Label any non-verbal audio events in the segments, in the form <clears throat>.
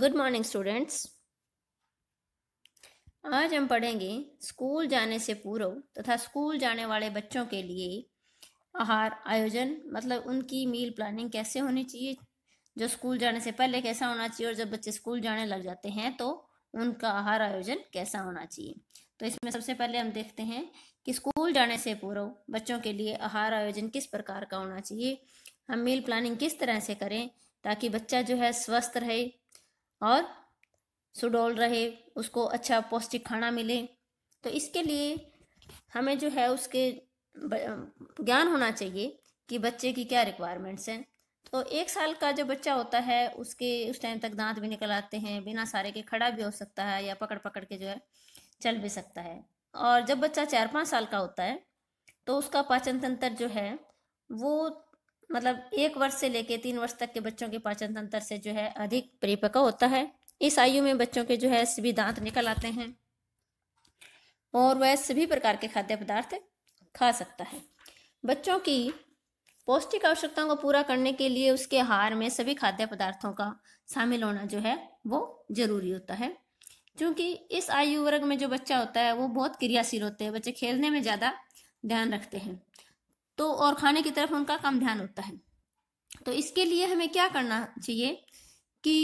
good morning students आज हम पढ़ेंगे स्कूल जाने से पूर्व तथा स्कूल जाने वाले बच्चों के लिए आहार आयोजन मतलब उनकी मील प्लानिंग कैसे होनी चाहिए जो स्कूल जाने से पहले कैसा होना चाहिए और जब बच्चे स्कूल जाने लग जाते हैं तो उनका आहार आयोजन कैसा होना चाहिए तो इसमें सबसे पहले हम देखते हैं कि स्कूल जाने से पूर्व बच्चों के लिए आहार आयोजन किस प्रकार का होना चाहिए हम मील प्लानिंग किस तरह से करें ताकि बच्चा जो है स्वस्थ रहे और सुडौल रहे उसको अच्छा पौष्टिक खाना मिले तो इसके लिए हमें जो है उसके ज्ञान होना चाहिए कि बच्चे की क्या रिक्वायरमेंट्स हैं तो एक साल का जो बच्चा होता है उसके उस टाइम तक दांत भी निकल आते हैं बिना सारे के खड़ा भी हो सकता है या पकड़ पकड़ के जो है चल भी सकता है और जब बच्चा चार पाँच साल का होता है तो उसका पाचन तंत्र जो है वो मतलब एक वर्ष से लेकर तीन वर्ष तक के बच्चों के पाचन तंत्र से जो है अधिक परिपक्व होता है इस आयु में बच्चों के जो है सभी दांत निकल आते हैं और वह सभी प्रकार के खाद्य पदार्थ खा सकता है बच्चों की पौष्टिक आवश्यकताओं को पूरा करने के लिए उसके आहार में सभी खाद्य पदार्थों का शामिल होना जो है वो जरूरी होता है क्योंकि इस आयु वर्ग में जो बच्चा होता है वो बहुत क्रियाशील होते हैं बच्चे खेलने में ज़्यादा ध्यान रखते हैं तो और खाने की तरफ उनका कम ध्यान होता है तो इसके लिए हमें क्या करना चाहिए कि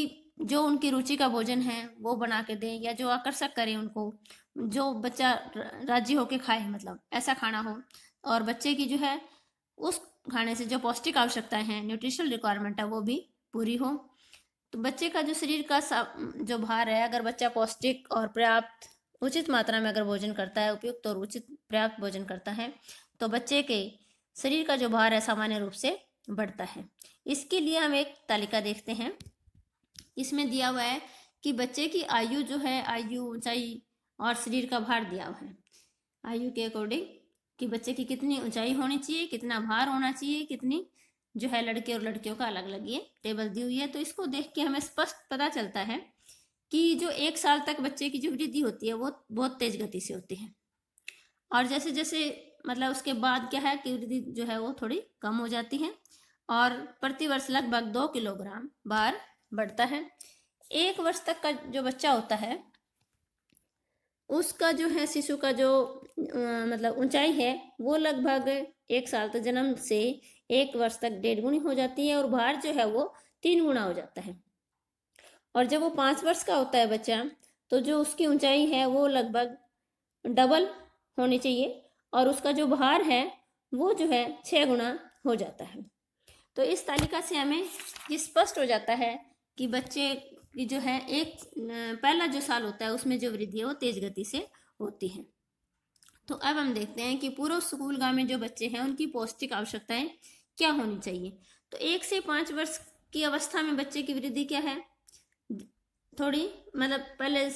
जो उनकी रुचि का भोजन है वो बना के दें या जो आकर्षक करें उनको जो बच्चा राजी होके खाए मतलब ऐसा खाना हो और बच्चे की जो है उस खाने से जो पौष्टिक आवश्यकताएं हैं न्यूट्रिशनल रिक्वायरमेंट है वो भी पूरी हो तो बच्चे का जो शरीर का जो भार है अगर बच्चा पौष्टिक और पर्याप्त उचित मात्रा में अगर भोजन करता है उपयुक्त और उचित पर्याप्त भोजन करता है तो बच्चे के शरीर का जो भार है सामान्य रूप से बढ़ता है इसके लिए हम एक तालिका देखते हैं इसमें दिया हुआ है कि बच्चे की आयु जो है आयु ऊंचाई और शरीर का भार दिया हुआ है आयु के अकॉर्डिंग कि बच्चे की कितनी ऊंचाई होनी चाहिए कितना भार होना चाहिए कितनी जो है लड़के और लड़कियों का अलग अलग ये टेबल दी हुई है तो इसको देख के हमें स्पष्ट पता चलता है कि जो एक साल तक बच्चे की जो वृद्धि होती है वो बहुत तेज गति से होती है और जैसे जैसे मतलब उसके बाद क्या है कि वृद्धि जो है वो थोड़ी कम हो जाती है और प्रतिवर्ष लगभग दो किलोग्राम भार बढ़ता है एक वर्ष तक का जो बच्चा होता है उसका जो है शिशु का जो आ, मतलब ऊंचाई है वो लगभग एक साल तक जन्म से एक वर्ष तक डेढ़ गुणी हो जाती है और भार जो है वो तीन गुना हो जाता है और जब वो पाँच वर्ष का होता है बच्चा तो जो उसकी ऊंचाई है वो लगभग डबल होनी चाहिए और उसका जो भार है वो जो है छः गुना हो जाता है तो इस तालिका से हमें ये स्पष्ट हो जाता है कि बच्चे की जो है एक पहला जो साल होता है उसमें जो वृद्धि है वो तेज गति से होती है तो अब हम देखते हैं कि पूर्व गाँव में जो बच्चे हैं उनकी पौष्टिक आवश्यकताएं क्या होनी चाहिए तो एक से पाँच वर्ष की अवस्था में बच्चे की वृद्धि क्या है थोड़ी मतलब पहले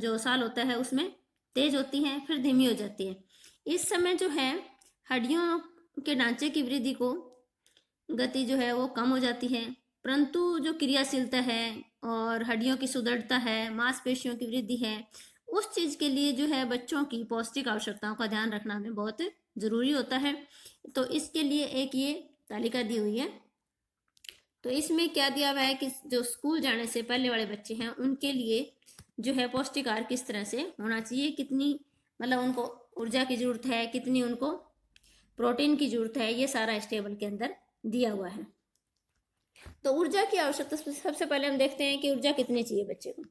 जो साल होता है उसमें तेज होती है फिर धीमी हो जाती है इस समय जो है हड्डियों के ढांचे की वृद्धि को गति जो है वो कम हो जाती है परंतु जो क्रियाशीलता है और हड्डियों की सुदृढ़ता है मांसपेशियों की वृद्धि है उस चीज़ के लिए जो है बच्चों की पौष्टिक आवश्यकताओं का ध्यान रखना हमें बहुत ज़रूरी होता है तो इसके लिए एक ये तालिका दी हुई है तो इसमें क्या दिया हुआ है कि जो स्कूल जाने से पहले वाले बच्चे हैं उनके लिए जो है पौष्टिक आहार किस तरह से होना चाहिए कितनी मतलब उनको ऊर्जा की जरूरत है कितनी उनको प्रोटीन की जरूरत है ये सारा इस टेबल के अंदर दिया हुआ है तो ऊर्जा की आवश्यकता सबसे पहले हम देखते हैं कि ऊर्जा कितनी चाहिए बच्चे को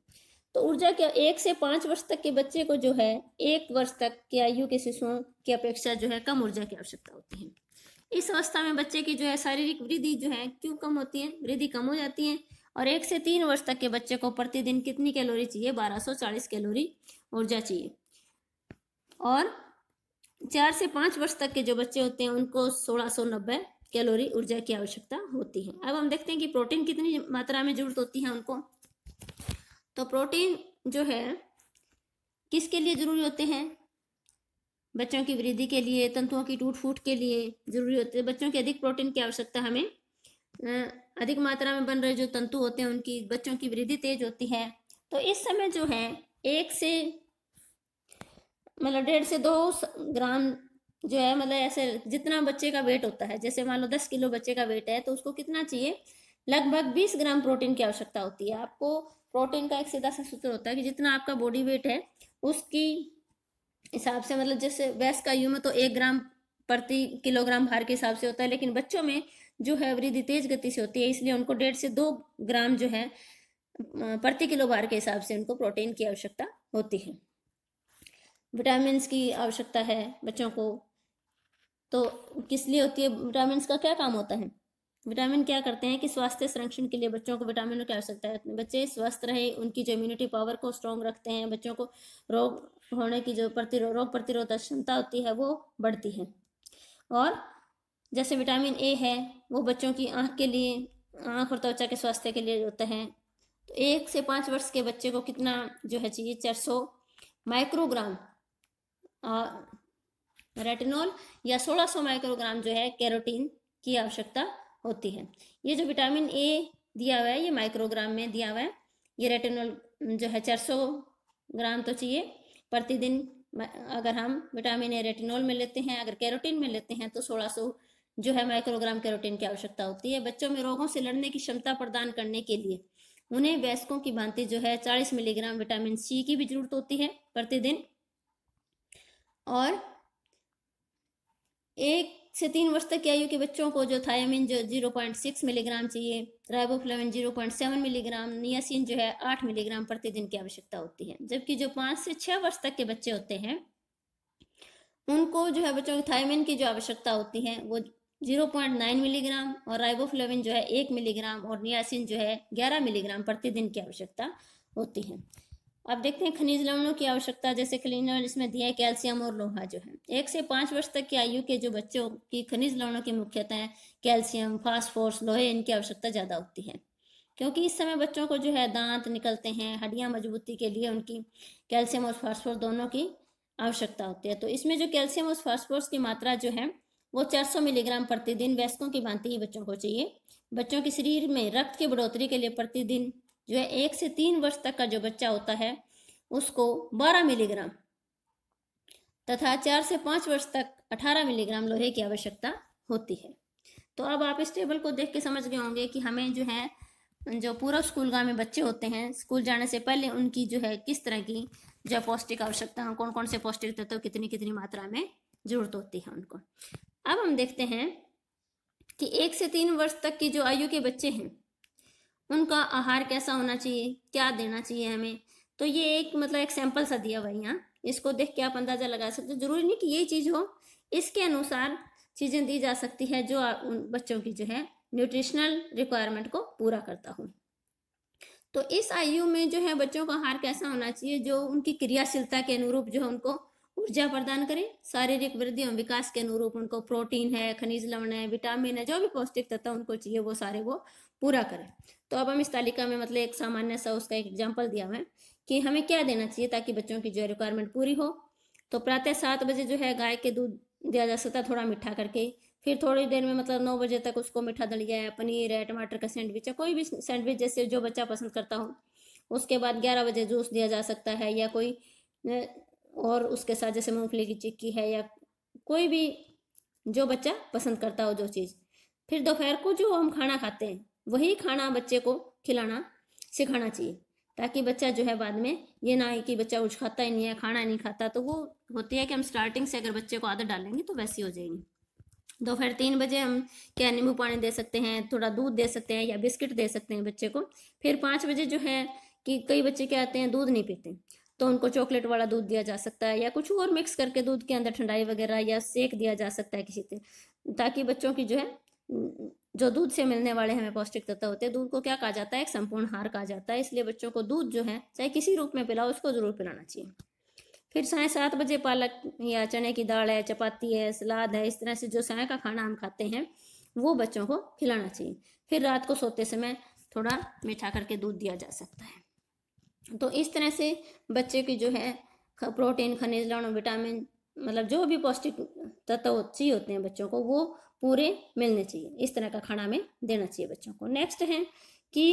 तो ऊर्जा क्या एक से पांच वर्ष तक के बच्चे को जो है एक वर्ष तक के आयु के शिशुओं की अपेक्षा जो है कम ऊर्जा की आवश्यकता होती है इस अवस्था में बच्चे की जो है शारीरिक वृद्धि जो है क्यों कम होती है वृद्धि कम हो जाती है और एक से तीन वर्ष तक के बच्चे को प्रतिदिन कितनी कैलोरी चाहिए 1240 कैलोरी ऊर्जा चाहिए और चार से पाँच वर्ष तक के जो बच्चे होते हैं उनको सोलह सौ नब्बे कैलोरी ऊर्जा की आवश्यकता होती है अब हम देखते हैं कि प्रोटीन कितनी मात्रा में जरूरत होती है उनको तो प्रोटीन जो है किसके लिए जरूरी होते हैं बच्चों की वृद्धि के लिए तंतुओं की टूट फूट के लिए जरूरी होते हैं बच्चों की अधिक प्रोटीन की आवश्यकता हमें अधिक मात्रा में बन रहे जो तंतु होते हैं उनकी बच्चों की वृद्धि तेज होती है तो इस समय जो है एक से मतलब डेढ़ से दो ग्राम जो है मतलब ऐसे जितना बच्चे का वेट होता है जैसे मान लो दस किलो बच्चे का वेट है तो उसको कितना चाहिए लगभग बीस ग्राम प्रोटीन की आवश्यकता होती है आपको प्रोटीन का एक सीधा सा सूत्र होता है कि जितना आपका बॉडी वेट है उसकी हिसाब से मतलब जैसे वैस का यू में तो एक ग्राम प्रति किलोग्राम भार के हिसाब से होता है लेकिन बच्चों में जो है वृद्धि तेज गति से होती है इसलिए उनको डेढ़ से दो ग्राम जो है प्रति किलो भार के हिसाब से उनको प्रोटीन की आवश्यकता होती है विटामिन की आवश्यकता है बच्चों को तो किस लिए होती है विटामिन का क्या काम होता है विटामिन क्या करते हैं कि स्वास्थ्य संरक्षण के लिए बच्चों को विटामिनों की आवश्यकता है बच्चे स्वस्थ रहे उनकी जो इम्यूनिटी पावर को स्ट्रॉन्ग रखते हैं बच्चों को रोग होने की जो प्रतिरो रोग प्रतिरोधक क्षमता होती है वो बढ़ती है और जैसे विटामिन ए है वो बच्चों की आँख के लिए आँख और त्वचा के स्वास्थ्य के लिए होता है तो एक से पाँच वर्ष के बच्चे को कितना जो है चाहिए चार सौ माइक्रोग्राम रेटिनॉल या 1600 माइक्रोग्राम जो है कैरोटीन की आवश्यकता होती है ये जो विटामिन ए दिया हुआ है ये माइक्रोग्राम में दिया हुआ है ये रेटिनॉल जो है 400 ग्राम तो चाहिए प्रतिदिन अगर हम विटामिन ए रेटिनॉल में लेते हैं अगर कैरोटीन में लेते हैं तो 1600 जो है माइक्रोग्राम कैरोटीन की आवश्यकता होती है बच्चों में रोगों से लड़ने की क्षमता प्रदान करने के लिए उन्हें वयस्कों की भांति जो है 40 मिलीग्राम विटामिन सी की भी जरूरत होती है प्रतिदिन और एक से तीन वर्ष तक की आयु के बच्चों को जो थायमिन जो जीरो पॉइंट सिक्स मिलीग्राम चाहिए riboflavin zero point seven milligram niacin जो है आठ मिलीग्राम प्रतिदिन की आवश्यकता होती है जबकि जो पांच से छह वर्ष तक के बच्चे होते हैं उनको जो है बच्चों की थायमिन की जो आवश्यकता होती है वो जीरो पॉइंट नाइन मिलीग्राम और राइबोफ्लेविन जो है एक मिलीग्राम और नियासिन जो है ग्यारह मिलीग्राम प्रतिदिन की आवश्यकता होती है अब देखते हैं खनिज लवणों की आवश्यकता जैसे खनिज लवण इसमें दिया है कैल्शियम और लोहा जो है एक से पांच वर्ष तक की आयु के जो बच्चों की खनिज लवणों की मुख्यतः कैल्शियम फास्फोरस लोहे इनकी आवश्यकता ज्यादा होती है क्योंकि इस समय बच्चों को जो है दांत निकलते हैं हड्डियां मजबूती के लिए उनकी कैल्शियम और फास्फोरस दोनों की आवश्यकता होती है तो इसमें जो कैल्शियम और फास्फोरस की मात्रा जो है वो 400 मिलीग्राम प्रतिदिन वयस्कों की भांति ही बच्चों को चाहिए बच्चों के शरीर में रक्त की बढ़ोतरी के लिए प्रतिदिन जो है एक से तीन वर्ष तक का जो बच्चा होता है उसको 12 मिलीग्राम तथा चार से पांच वर्ष तक 18 मिलीग्राम लोहे की आवश्यकता होती है तो अब आप इस टेबल को देख के समझ गए होंगे कि हमें जो है जो पूरा स्कूल गांव में बच्चे होते हैं स्कूल जाने से पहले उनकी जो है किस तरह की जो पौष्टिक आवश्यकता कौन कौन से पौष्टिक तत्व तो कितनी कितनी मात्रा में जरूरत होती है उनको अब हम देखते हैं कि एक से तीन वर्ष तक की जो आयु के बच्चे हैं उनका आहार कैसा होना चाहिए क्या देना चाहिए हमें तो ये एक मतलब सैंपल सा दिया भाई यहाँ इसको देख के आप अंदाज़ा लगा सकते हो जरूरी नहीं कि यही चीज़ हो इसके अनुसार चीज़ें दी जा सकती है जो उन बच्चों की जो है न्यूट्रिशनल रिक्वायरमेंट को पूरा करता हूँ तो इस आयु में जो है बच्चों का आहार कैसा होना चाहिए जो उनकी क्रियाशीलता के अनुरूप जो है उनको ऊर्जा प्रदान करे शारीरिक वृद्धि और विकास के अनुरूप उनको प्रोटीन है खनिज लवण है विटामिन है जो भी पौष्टिक तत्व उनको चाहिए वो सारे वो पूरा करें तो अब हम इस तालिका में मतलब एक सामान्य सा उसका एक एग्जाम्पल दिया हुआ है कि हमें क्या देना चाहिए ताकि बच्चों की जो है रिक्वायरमेंट पूरी हो तो प्रातः सात बजे जो है गाय के दूध दिया जा सकता है थोड़ा मीठा करके फिर थोड़ी देर में मतलब नौ बजे तक उसको मीठा दलिया है पनीर है टमाटर का सैंडविच या कोई भी सैंडविच जैसे जो बच्चा पसंद करता हो उसके बाद ग्यारह बजे जूस दिया जा सकता है या कोई और उसके साथ जैसे मूंगफली की चिक्की है या कोई भी जो बच्चा पसंद करता हो जो चीज़ फिर दोपहर को जो हम खाना खाते हैं वही खाना बच्चे को खिलाना सिखाना चाहिए ताकि बच्चा जो है बाद में ये ना है कि बच्चा कुछ खाता ही नहीं है खाना नहीं खाता तो वो होती है कि हम स्टार्टिंग से अगर बच्चे को आदत डालेंगे तो वैसी हो जाएगी दोपहर तीन बजे हम क्या नींबू पानी दे सकते हैं थोड़ा दूध दे सकते हैं या बिस्किट दे सकते हैं बच्चे को फिर पाँच बजे जो है कि कई बच्चे क्या आते हैं दूध नहीं पीते तो उनको चॉकलेट वाला दूध दिया जा सकता है या कुछ और मिक्स करके दूध के अंदर ठंडाई वगैरह या सेक दिया जा सकता है किसी से ताकि बच्चों की जो है जो दूध से मिलने वाले हमें पौष्टिक तत्व होते हैं दूध को क्या कहा जाता है एक संपूर्ण हार कहा जाता है इसलिए बच्चों को दूध जो है चाहे किसी रूप में पिलाओ उसको जरूर पिलाना चाहिए फिर साय सात बजे पालक या चने की दाल है चपाती है सलाद है इस तरह से जो साय का खाना हम खाते हैं वो बच्चों को खिलाना चाहिए फिर रात को सोते समय थोड़ा मीठा करके दूध दिया जा सकता है तो इस तरह से बच्चे की जो है प्रोटीन खनिज लवण विटामिन मतलब जो भी पौष्टिक तत्व चाहिए होते हैं बच्चों को वो पूरे मिलने चाहिए इस तरह का खाना हमें देना चाहिए बच्चों को नेक्स्ट है कि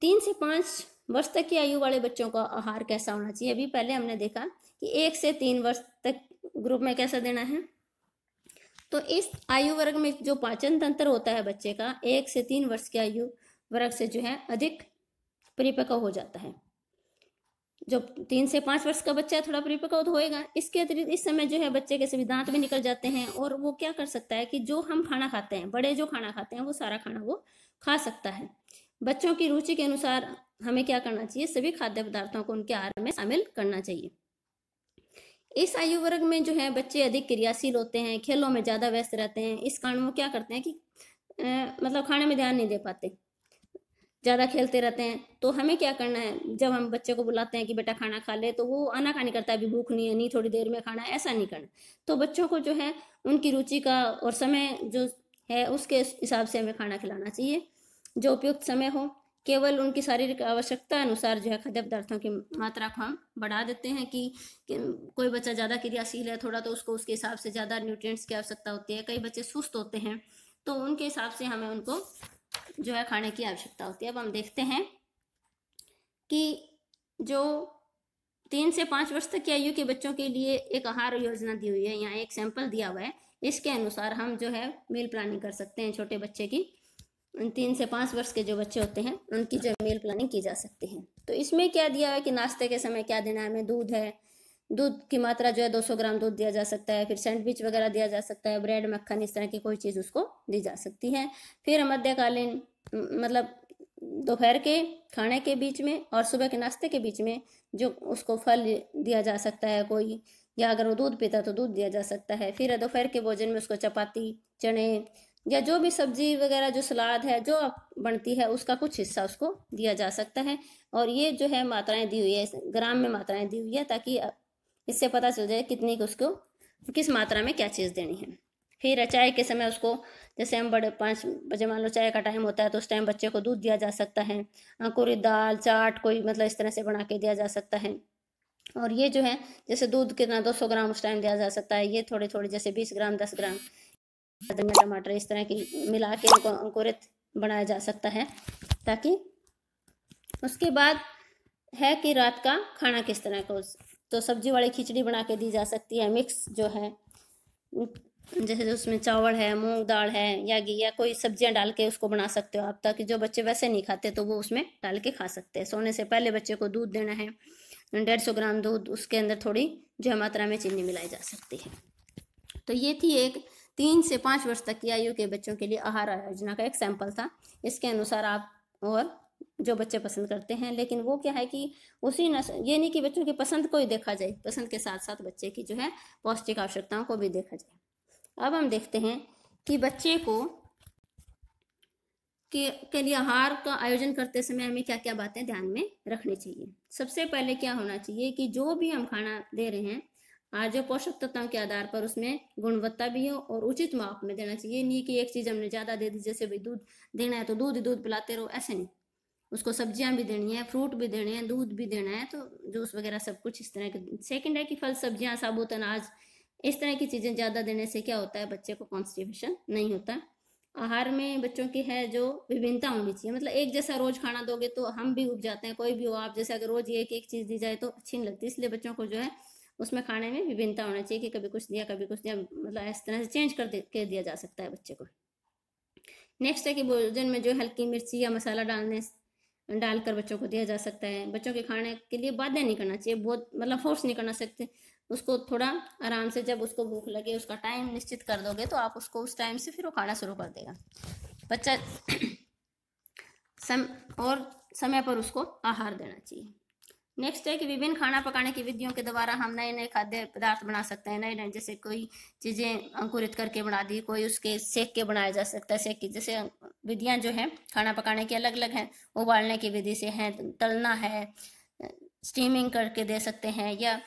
तीन से पाँच वर्ष तक की आयु वाले बच्चों का आहार कैसा होना चाहिए अभी पहले हमने देखा कि एक से तीन वर्ष तक ग्रुप में कैसा देना है तो इस आयु वर्ग में जो पाचन तंत्र होता है बच्चे का एक से तीन वर्ष की आयु वर्ग से जो है अधिक परिपक्व हो जाता है जो तीन से पाँच वर्ष का बच्चा है थोड़ा परिपक्व होएगा इसके अतिरिक्त इस समय जो है बच्चे के सभी दांत भी निकल जाते हैं और वो क्या कर सकता है कि जो हम खाना खाते हैं बड़े जो खाना खाते हैं वो सारा खाना वो खा सकता है बच्चों की रुचि के अनुसार हमें क्या करना चाहिए सभी खाद्य पदार्थों को उनके आहार में शामिल करना चाहिए इस आयु वर्ग में जो है बच्चे अधिक क्रियाशील होते हैं खेलों में ज़्यादा व्यस्त रहते हैं इस कारण वो क्या करते हैं कि आ, मतलब खाने में ध्यान नहीं दे पाते ज़्यादा खेलते रहते हैं तो हमें क्या करना है जब हम बच्चे को बुलाते हैं कि बेटा खाना खा ले तो वो आना खानी करता है अभी भूख नहीं है नहीं थोड़ी देर में खाना ऐसा नहीं करना तो बच्चों को जो है उनकी रुचि का और समय जो है उसके हिसाब से हमें खाना खिलाना चाहिए जो उपयुक्त समय हो केवल उनकी शारीरिक आवश्यकता अनुसार जो है खाद्य पदार्थों की मात्रा को हम बढ़ा देते हैं कि, कि कोई बच्चा ज़्यादा क्रियाशील है थोड़ा तो उसको उसके हिसाब से ज़्यादा न्यूट्रिएंट्स की आवश्यकता होती है कई बच्चे सुस्त होते हैं तो उनके हिसाब से हमें उनको जो है खाने की आवश्यकता होती है अब हम देखते हैं कि जो तीन से पाँच वर्ष तक की आयु के बच्चों के लिए एक आहार योजना दी हुई है या एक सैंपल दिया हुआ है इसके अनुसार हम जो है मील प्लानिंग कर सकते हैं छोटे बच्चे की तीन से पाँच वर्ष के जो बच्चे होते हैं उनकी जो मील प्लानिंग की जा सकती है तो इसमें क्या दिया हुआ है कि नाश्ते के समय क्या देना है हमें दूध है दूध की मात्रा जो है 200 ग्राम दूध दिया जा सकता है फिर सैंडविच वगैरह दिया जा सकता है ब्रेड मक्खन इस तरह की कोई चीज़ उसको दी जा सकती है फिर मध्यकालीन मतलब दोपहर के खाने के बीच में और सुबह के नाश्ते के बीच में जो उसको फल दिया जा सकता है कोई या अगर वो दूध पीता तो दूध दिया जा सकता है फिर दोपहर के भोजन में उसको चपाती चने या जो भी सब्जी वगैरह जो सलाद है जो बनती है उसका कुछ हिस्सा उसको दिया जा सकता है और ये जो है मात्राएं दी हुई है ग्राम में मात्राएं दी हुई है ताकि इससे पता चल जाए कितनी उसको किस मात्रा में क्या चीज़ देनी है फिर चाय के समय उसको जैसे हम बड़े पाँच बजे मान लो चाय का टाइम होता है तो उस टाइम बच्चे को दूध दिया जा सकता है अंकुरित दाल चाट कोई मतलब इस तरह से बना के दिया जा सकता है और ये जो है जैसे दूध कितना 200 ग्राम उस टाइम दिया जा सकता है ये थोड़े थोड़े जैसे 20 ग्राम 10 ग्राम टमाटर इस तरह की मिला के इनको अंकुरित बनाया जा सकता है ताकि उसके बाद है कि रात का खाना किस तरह का तो सब्जी वाली खिचड़ी बना के दी जा सकती है मिक्स जो है जैसे जो उसमें चावल है मूंग दाल है या या कोई सब्जियां डाल के उसको बना सकते हो आप ताकि जो बच्चे वैसे नहीं खाते तो वो उसमें डाल के खा सकते हैं सोने से पहले बच्चे को दूध देना है डेढ़ सौ ग्राम दूध उसके अंदर थोड़ी जो है मात्रा में चीनी मिलाई जा सकती है तो ये थी एक तीन से पाँच वर्ष तक की आयु के बच्चों के लिए आहार आयोजना का एक सैंपल था इसके अनुसार आप और जो बच्चे पसंद करते हैं लेकिन वो क्या है कि उसी नस्ल ये नहीं कि बच्चों की पसंद को ही देखा जाए पसंद के साथ साथ बच्चे की जो है पौष्टिक आवश्यकताओं को भी देखा जाए अब हम देखते हैं कि बच्चे को के, के लिए आहार का आयोजन करते समय हमें क्या क्या बातें ध्यान में रखनी चाहिए सबसे पहले क्या होना चाहिए कि जो भी हम खाना दे रहे हैं आज जो पोषक तत्वों के आधार पर उसमें गुणवत्ता भी हो और उचित माप में देना चाहिए नहीं कि एक चीज हमने ज्यादा दे दी जैसे भाई दूध देना है तो दूध ही दूध पिलाते रहो ऐसे नहीं उसको सब्जियां भी देनी है फ्रूट भी देने हैं दूध भी देना है तो जूस वगैरह सब कुछ इस तरह के सेकेंड है कि फल सब्जियां साबुत अनाज इस तरह की चीज़ें ज़्यादा देने से क्या होता है बच्चे को कॉन्स्टिपेशन नहीं होता आहार में बच्चों की है जो विभिन्नता होनी चाहिए मतलब एक जैसा रोज खाना दोगे तो हम भी उग जाते हैं कोई भी हो आप जैसे अगर रोज एक एक चीज़ दी जाए तो अच्छी नहीं लगती इसलिए बच्चों को जो है उसमें खाने में विभिन्नता होना चाहिए कि कभी कुछ दिया कभी कुछ दिया मतलब इस तरह से चेंज कर के दिया जा सकता है बच्चे को नेक्स्ट है कि भोजन में जो हल्की मिर्ची या मसाला डालने डालकर बच्चों को दिया जा सकता है बच्चों के खाने के लिए बाध्य नहीं करना चाहिए बहुत मतलब फोर्स नहीं करना सकते उसको थोड़ा आराम से जब उसको भूख लगे उसका टाइम निश्चित कर दोगे तो आप उसको उस टाइम से फिर वो खाना शुरू कर देगा बच्चा <clears throat> सम और समय पर उसको आहार देना चाहिए नेक्स्ट है कि विभिन्न खाना पकाने की विधियों के द्वारा हम नए नए खाद्य पदार्थ बना सकते हैं नए नए जैसे कोई चीज़ें अंकुरित करके बना दी कोई उसके सेक के बनाया जा सकता है सेक की जैसे विधियाँ जो हैं खाना पकाने की अलग अलग हैं उबालने की विधि से हैं तलना है स्टीमिंग करके दे सकते हैं या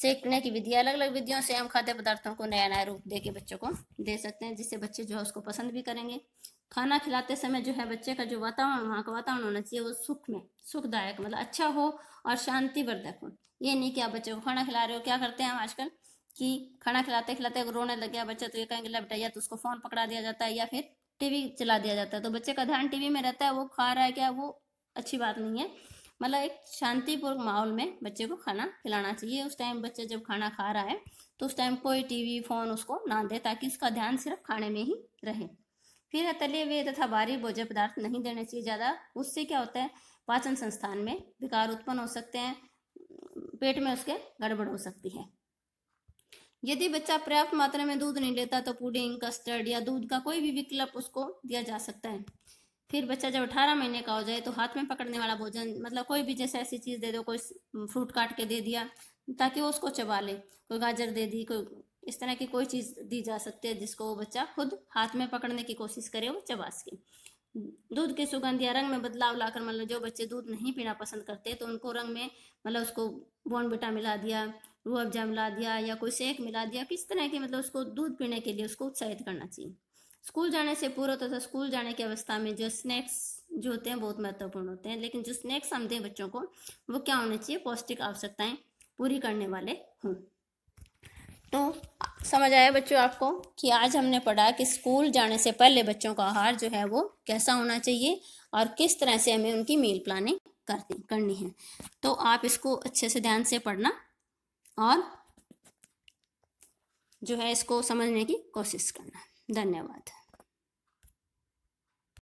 सेकने की विधि अलग अलग विधियों से हम खाद्य पदार्थों को नया नया रूप दे के बच्चों को दे सकते हैं जिससे बच्चे जो है उसको पसंद भी करेंगे खाना खिलाते समय जो है बच्चे का जो वातावरण वहाँ का वातावरण होना चाहिए वो सुख में सुखदायक मतलब अच्छा हो और शांतिवर्धक हो ये नहीं कि आप बच्चे को खाना खिला रहे हो क्या करते हैं हम आजकल कि खाना खिलाते खिलाते रोने लग गया बच्चा तो ये कहेंगे ला बेटा या तो उसको फ़ोन पकड़ा दिया जाता है या फिर टीवी चला दिया जाता है तो बच्चे का ध्यान टीवी में रहता है वो खा रहा है क्या वो अच्छी बात नहीं है मतलब एक शांतिपूर्वक माहौल में बच्चे को खाना खिलाना चाहिए उस टाइम बच्चा जब खाना खा रहा है तो उस टाइम कोई टीवी फोन उसको ना दे ताकि उसका ध्यान सिर्फ खाने में ही रहे फिर तले हुए तथा भारी भोज्य पदार्थ नहीं देने चाहिए ज़्यादा उससे क्या होता है पाचन संस्थान में विकार उत्पन्न हो सकते हैं पेट में उसके गड़बड़ हो सकती है यदि बच्चा पर्याप्त मात्रा में दूध नहीं लेता तो पुडिंग कस्टर्ड या दूध का कोई भी विकल्प उसको दिया जा सकता है फिर बच्चा जब अठारह महीने का हो जाए तो हाथ में पकड़ने वाला भोजन मतलब कोई भी जैसे ऐसी चीज़ दे दो कोई फ्रूट काट के दे दिया ताकि वो उसको चबा ले कोई गाजर दे दी कोई इस तरह की कोई चीज़ दी जा सकती है जिसको वो बच्चा खुद हाथ में पकड़ने की कोशिश करे वो चबा सके दूध की सुगंध या रंग में बदलाव लाकर मतलब जो बच्चे दूध नहीं पीना पसंद करते तो उनको रंग में मतलब उसको बॉर्नबिटा मिला दिया रूह अफजा मिला दिया या कोई सेक मिला दिया किस तरह के मतलब उसको दूध पीने के लिए उसको उत्साहित करना चाहिए स्कूल जाने से पूरा तथा स्कूल जाने की अवस्था में जो स्नैक्स जो होते हैं बहुत महत्वपूर्ण होते हैं लेकिन जो स्नैक्स हम दें बच्चों को वो क्या होने चाहिए पौष्टिक आवश्यकताएं पूरी करने वाले हों तो समझ आया बच्चों आपको कि आज हमने पढ़ा कि स्कूल जाने से पहले बच्चों का आहार जो है वो कैसा होना चाहिए और किस तरह से हमें उनकी मील प्लानिंग करनी है तो आप इसको अच्छे से ध्यान से पढ़ना और जो है इसको समझने की कोशिश करना धन्यवाद